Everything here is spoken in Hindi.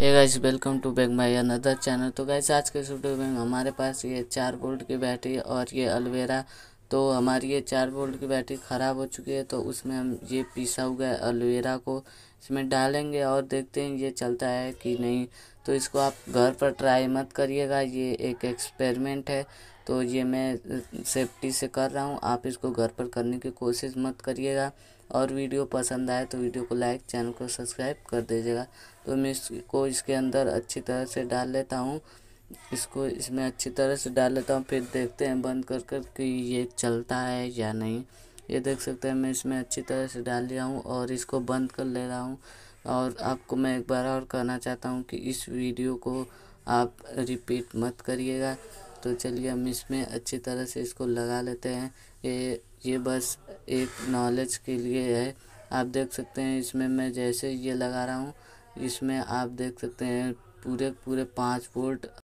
ये guys welcome to back my another channel तो गाइस आज के वीडियो में हमारे पास ये चार वोल्ट की बैटरी और ये अलवेरा तो हमारी ये चार वोल्ट की बैटरी ख़राब हो चुकी है तो उसमें हम ये पीसा हुआ एलोवेरा को इसमें डालेंगे और देखते हैं ये चलता है कि नहीं तो इसको आप घर पर ट्राई मत करिएगा ये एक एक्सपेरिमेंट है तो ये मैं सेफ्टी से कर रहा हूँ आप इसको घर पर करने की कोशिश मत करिएगा और वीडियो पसंद आए तो वीडियो को लाइक चैनल को सब्सक्राइब कर दीजिएगा तो मैं इसको इसके अंदर अच्छी तरह से डाल लेता हूँ इसको इसमें अच्छी तरह से डाल लेता हूँ फिर देखते हैं बंद कर कर कि ये चलता है या नहीं ये देख सकते हैं मैं इसमें अच्छी तरह से डाल लिया हूँ और इसको बंद कर ले रहा हूँ और आपको मैं एक बार और कहना चाहता हूँ कि इस वीडियो को आप रिपीट मत करिएगा तो चलिए हम इसमें अच्छी तरह से इसको लगा लेते हैं ये ये बस एक नॉलेज के लिए है आप देख सकते हैं इसमें मैं जैसे ये लगा रहा हूँ इसमें आप देख सकते हैं पूरे पूरे पाँच वोल्ट